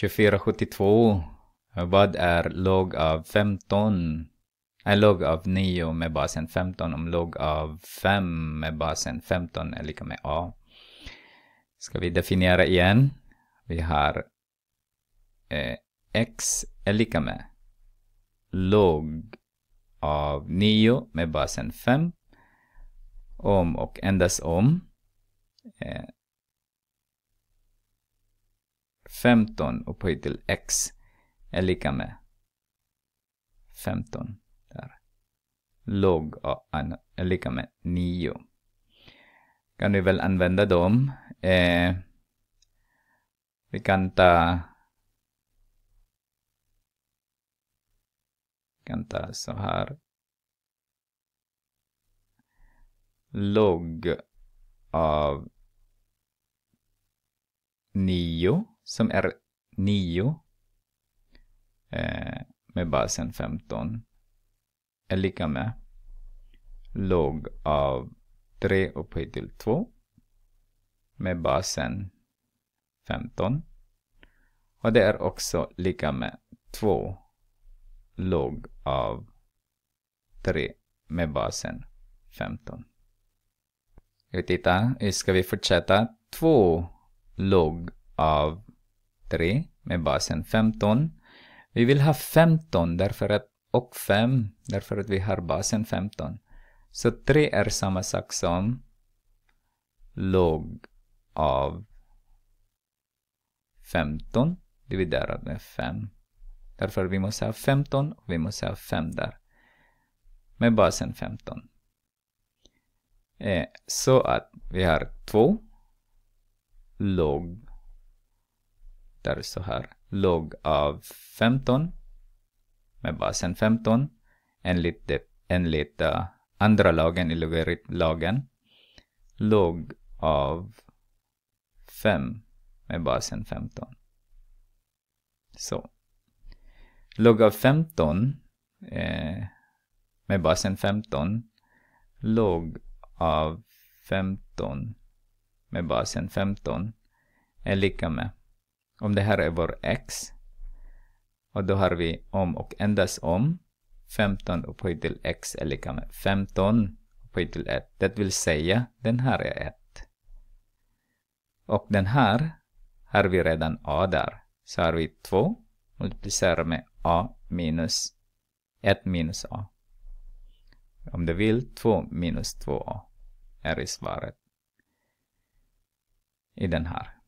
2472 Vad är log av 15? Är log av 9 med basen 15 om log av 5 med basen 15 är lika med A. Ska vi definiera igen? Vi har eh, x är lika med log av 9 med basen 5 om och endast om eh, 15 upphöjt till x är lika med 15 där. Log är lika med 9. Kan vi väl använda dem. Eh, vi kan ta kan ta så här. Log av 9 som är 9 eh, med basen 15 är lika med log av 3 upphöjt till 2 med basen 15 och det är också lika med 2 log av 3 med basen 15. Och titta, ska vi fortsätta 2 log av 3 med basen 15. Vi vill ha 15 därför att, och 5 därför att vi har basen 15. Så 3 är samma sak som log av 15 dividerat med 5. Därför vi måste ha 15 och vi måste ha 5 där. Med basen 15. Eh, så att vi har 2 log där så här log av 15 med basen 15 enligt, det, enligt uh, andra lagen i logaritmlagen log av 5 med basen 15. Så. Log av 15 eh, med basen 15 log av 15 med basen 15 är lika med om det här är vår x och då har vi om och endast om 15 upphöjt till x är lika med 15 upphöjt till 1. Det vill säga, den här är 1. Och den här har vi redan a där. Så har vi 2 multiplicerat med a minus 1 minus a. Om du vill, 2 minus 2a är i svaret i den här.